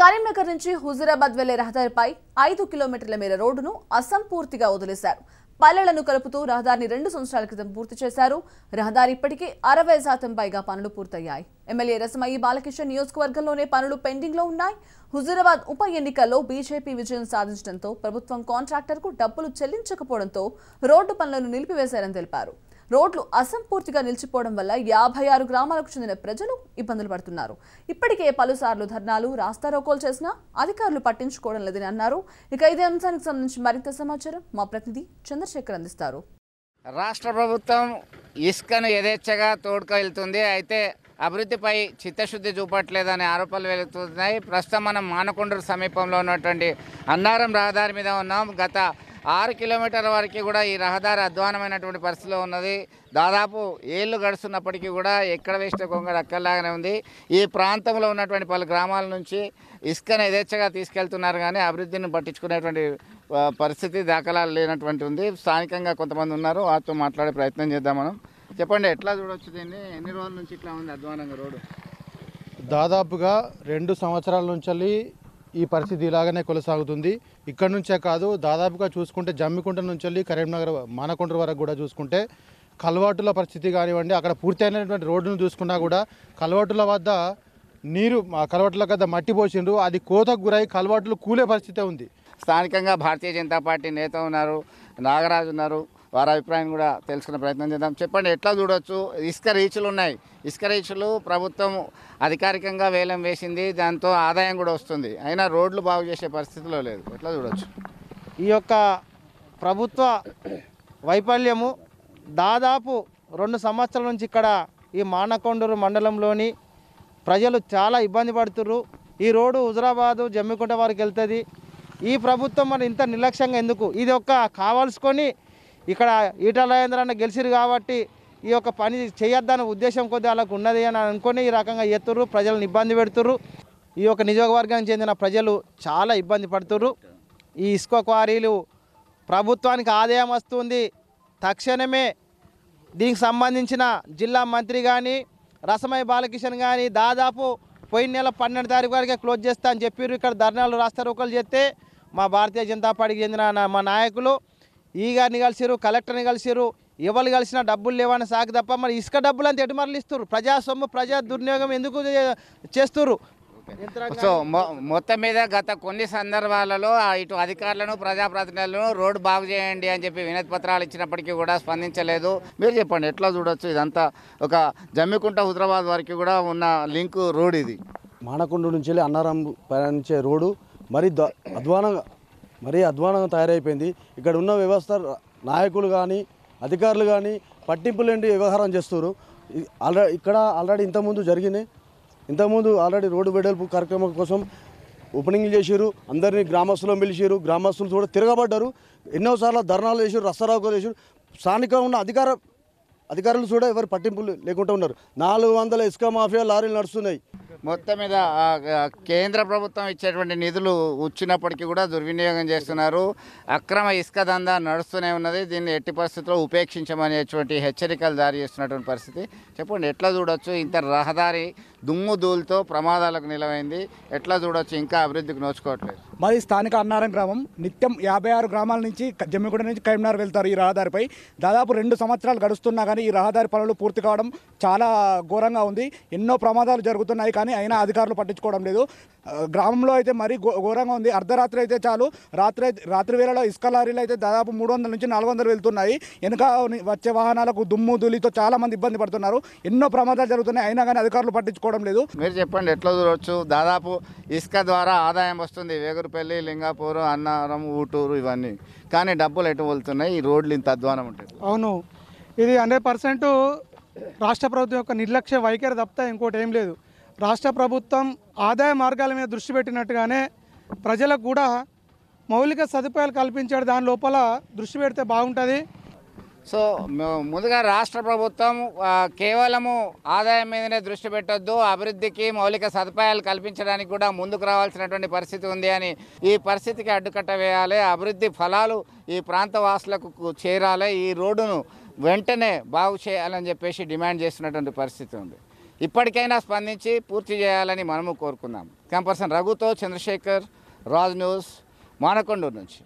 కరీంనగర్ నుంచి హుజూరాబాద్ వెళ్లే రహదారిపై ఐదు కిలోమీటర్ల మేర రోడ్డును అసంపూర్తిగా వదిలేశారు పల్లెలను కలుపుతూ రహదారిని రెండు సంవత్సరాల క్రితం పూర్తి చేశారు రహదారి ఇప్పటికే అరవై శాతం పైగా పనులు పూర్తయ్యాయి ఎమ్మెల్యే రసమయ్యి బాలకిషన్ నియోజకవర్గంలోనే పనులు పెండింగ్లో ఉన్నాయి హుజూరాబాద్ ఉప ఎన్నికల్లో బీజేపీ విజయం సాధించడంతో ప్రభుత్వం కాంట్రాక్టర్కు డబ్బులు చెల్లించకపోవడంతో రోడ్డు పనులను నిలిపివేశారని తెలిపారు రోడ్లు అసంపూర్తిగా నిలిచిపోవడం వల్ల యాభై ఆరు గ్రామాలకు చెందిన ప్రజలు ఇబ్బందులు పడుతున్నారు ఇప్పటికే పలుసార్లు ధర్నాలు రాస్తారోకోలు చేసినా అధికారులు పట్టించుకోవడం లేదని అన్నారు ఇక ఇదే అంశానికి సంబంధించి మరింత సమాచారం మా ప్రతినిధి చంద్రశేఖర్ అందిస్తారు రాష్ట్ర ప్రభుత్వం ఇసుకను యథేచ్ఛగా తోడుకెళ్తుంది అయితే అభివృద్ధిపై చిత్తశుద్ధి చూపట్లేదనే ఆరోపణలు వెళుతున్నాయి ప్రస్తుతం మనం మానకొండ సమీపంలో ఉన్నటువంటి అన్నారం రహదారి మీద ఉన్నాం గత ఆరు కిలోమీటర్ల వరకు కూడా ఈ రహదారి అధ్వానమైనటువంటి పరిస్థితిలో ఉన్నది దాదాపు ఏళ్ళు గడుస్తున్నప్పటికీ కూడా ఎక్కడ వేసిన కొంగడు అక్కర్లాగానే ఉంది ఈ ప్రాంతంలో ఉన్నటువంటి పలు గ్రామాల నుంచి ఇసుకను యథేచ్ఛగా తీసుకెళ్తున్నారు కానీ అభివృద్ధిని పట్టించుకునేటువంటి పరిస్థితి దాఖలాలు లేనటువంటి ఉంది స్థానికంగా కొంతమంది ఉన్నారు వారితో మాట్లాడే ప్రయత్నం చేద్దాం మనం చెప్పండి ఎట్లా చూడొచ్చు దీన్ని ఎన్ని రోజుల నుంచి ఇట్లా ఉంది అధ్వానంగా రోడ్డు దాదాపుగా రెండు సంవత్సరాల నుంచి ఈ పరిస్థితి ఇలాగనే కొనసాగుతుంది ఇక్కడ నుంచే కాదు దాదాపుగా చూసుకుంటే జమ్మికుంట నుంచి వెళ్ళి కరీంనగర్ మానకొండ్ర వరకు కూడా చూసుకుంటే కల్వాటుల పరిస్థితి కానివ్వండి అక్కడ పూర్తయినటువంటి రోడ్డును చూసుకున్నా కూడా కల్వాటుల వద్ద నీరు కల్వాటుల కదా మట్టి పోసిండ్రు అది కోతకు గురై కల్వాటులు కూలే పరిస్థితి ఉంది స్థానికంగా భారతీయ జనతా పార్టీ నేత ఉన్నారు నాగరాజు ఉన్నారు వారి అభిప్రాయం కూడా తెలుసుకునే ప్రయత్నం చేద్దాం చెప్పండి ఎట్లా చూడొచ్చు ఇసుక రీచ్లు ఉన్నాయి ఇసుక రీచ్లు ప్రభుత్వం అధికారికంగా వేలం వేసింది దాంతో ఆదాయం కూడా వస్తుంది అయినా రోడ్లు బాగు చేసే పరిస్థితిలో లేదు ఎట్లా చూడొచ్చు ఈ యొక్క ప్రభుత్వ వైఫల్యము దాదాపు రెండు సంవత్సరాల నుంచి ఇక్కడ ఈ మానకొండూరు మండలంలోని ప్రజలు చాలా ఇబ్బంది పడుతున్నారు ఈ రోడ్డు హుజరాబాదు జమ్మికుంట వారికి వెళ్తుంది ఈ ప్రభుత్వం మరి ఇంత నిర్లక్ష్యంగా ఎందుకు ఇది ఒక కావాల్సుకొని ఇక్కడ ఈటల అన్న గెలిచిరు కాబట్టి ఈ యొక్క పని చేయొద్దన్న ఉద్దేశం కొద్ది వాళ్ళకు ఉన్నది అని అనుకుని ఈ రకంగా ఎత్తుర్రు ప్రజలను ఇబ్బంది పెడుతుర్రు ఈ యొక్క నియోజకవర్గానికి చెందిన ప్రజలు చాలా ఇబ్బంది పడుతుర్రు ఈ ఇసుక క్వారీలు ప్రభుత్వానికి ఆదాయం వస్తుంది తక్షణమే దీనికి సంబంధించిన జిల్లా మంత్రి కానీ రసమయ్య బాలకిషన్ కానీ దాదాపు పోయిన నెల పన్నెండు తారీఖు వరకే క్లోజ్ చేస్తా అని చెప్పారు ఇక్కడ ధర్నాలు రాస్తారు ఒకరు చెప్తే మా భారతీయ జనతా పార్టీకి చెందిన మా నాయకులు ఈ గారిని కలిసిరు కలెక్టర్ని కలిసిరు ఎవరు కలిసినా డబ్బులు లేవని సాగు తప్ప మరి ఇసుక డబ్బులు అంతా ఎటు మరలు ఇస్తారు ప్రజా ప్రజా దుర్వినియోగం ఎందుకు చేస్తురు సో మొత్తం మీద గత కొన్ని సందర్భాలలో ఇటు అధికారులను ప్రజాప్రతినిధులను రోడ్డు బాగు చేయండి అని చెప్పి వినతి పత్రాలు ఇచ్చినప్పటికీ కూడా స్పందించలేదు మీరు చెప్పండి ఎట్లా చూడొచ్చు ఇదంతా ఒక జమ్మికుంట హుదరాబాద్ వరకు కూడా ఉన్న లింక్ రోడ్ ఇది మానకొండ నుంచి అన్నారం ప్రయాణించే రోడ్డు మరి అధ్వానంగా మరీ అధ్వానంగా తయారైపోయింది ఇక్కడ ఉన్న వ్యవస్థ నాయకులు కానీ అధికారులు కానీ పట్టింపు లేని వ్యవహారం చేస్తున్నారు ఆల్రెడీ ఇక్కడ ఆల్రెడీ ఇంతకుముందు జరిగినాయి ఇంతకుముందు ఆల్రెడీ రోడ్డు వెడల్పు కార్యక్రమం కోసం ఓపెనింగ్ చేసారు అందరినీ గ్రామస్తులను పిలిచారు గ్రామస్తులు కూడా తిరగబడ్డారు ఎన్నోసార్లు ధర్నాలు చేశారు రస్తారోకలు చేశారు స్థానికంగా ఉన్న అధికార అధికారులు కూడా ఎవరు పట్టింపులు లేకుండా ఉన్నారు నాలుగు వందల ఇసుక మాఫియా లారీలు నడుస్తున్నాయి మొత్తం మీద కేంద్ర ప్రభుత్వం ఇచ్చేటువంటి నిధులు వచ్చినప్పటికీ కూడా దుర్వినియోగం చేస్తున్నారు అక్రమ ఇసుక దందా నడుస్తూనే ఉన్నది దీన్ని ఎట్టి పరిస్థితుల్లో ఉపేక్షించమనేటువంటి హెచ్చరికలు జారీ చేస్తున్నటువంటి పరిస్థితి చెప్పండి ఎట్లా చూడొచ్చు ఇంత రహదారి దుమ్ము దూలతో ప్రమాదాలకు నిలవైంది ఎట్లా చూడొచ్చు ఇంకా అభివృద్ధికి నోచుకోవట్లేదు మరి స్థానిక అన్నారం గ్రామం నిత్యం యాభై ఆరు గ్రామాల నుంచి జమ్మిగూడ నుంచి కరీంనగర్ వెళ్తారు ఈ రహదారిపై దాదాపు రెండు సంవత్సరాలు గడుస్తున్నా కానీ ఈ రహదారి పనులు పూర్తి కావడం చాలా ఘోరంగా ఉంది ఎన్నో ప్రమాదాలు జరుగుతున్నాయి కానీ కానీ అయినా అధికారులు పట్టించుకోవడం లేదు గ్రామంలో అయితే మరీ ఘోరంగా ఉంది అర్ధరాత్రి అయితే చాలు రాత్రి రాత్రి వేళలో ఇసుక లారీలు అయితే దాదాపు మూడు వందల నుంచి నాలుగు వందలు వెళ్తున్నాయి వెనుక వచ్చే వాహనాలకు దుమ్ము దులితో చాలా మంది ఇబ్బంది పడుతున్నారు ఎన్నో ప్రమాదాలు జరుగుతున్నాయి అయినా కానీ అధికారులు పట్టించుకోవడం లేదు మీరు చెప్పండి ఎట్లా చూడవచ్చు దాదాపు ఇసుక ద్వారా ఆదాయం వస్తుంది వేగురుపల్లి లింగాపూర్ అన్నారం ఊటూరు ఇవన్నీ కానీ డబ్బులు ఎటు వెళ్తున్నాయి ఈ రోడ్లు ఇంత అధ్వానం ఉంటాయి అవును ఇది హండ్రెడ్ పర్సెంట్ రాష్ట్ర ప్రభుత్వం యొక్క నిర్లక్ష్య వైఖరి తప్ప ఇంకోటి ఏం లేదు రాష్ట్ర ప్రభుత్వం ఆదాయ మార్గాల మీద దృష్టి పెట్టినట్టుగానే ప్రజలకు కూడా మౌలిక సదుపాయాలు కల్పించాడు దాని లోపల దృష్టి పెడితే బాగుంటుంది సో ముందుగా రాష్ట్ర ప్రభుత్వం కేవలము ఆదాయం మీదనే దృష్టి పెట్టొద్దు అభివృద్ధికి మౌలిక సదుపాయాలు కల్పించడానికి కూడా ముందుకు రావాల్సినటువంటి పరిస్థితి ఉంది అని ఈ పరిస్థితికి అడ్డుకట్ట వేయాలి అభివృద్ధి ఫలాలు ఈ ప్రాంత వాసులకు చేరాలి ఈ రోడ్డును వెంటనే బాగు చేయాలని చెప్పేసి డిమాండ్ చేస్తున్నటువంటి పరిస్థితి ఉంది ఇప్పటికైనా స్పందించి పూర్తి చేయాలని మనము కోరుకున్నాం కెంపర్సన్ రఘుతో చంద్రశేఖర్ రాజ్ న్యూస్ మానకొండూరు నుంచి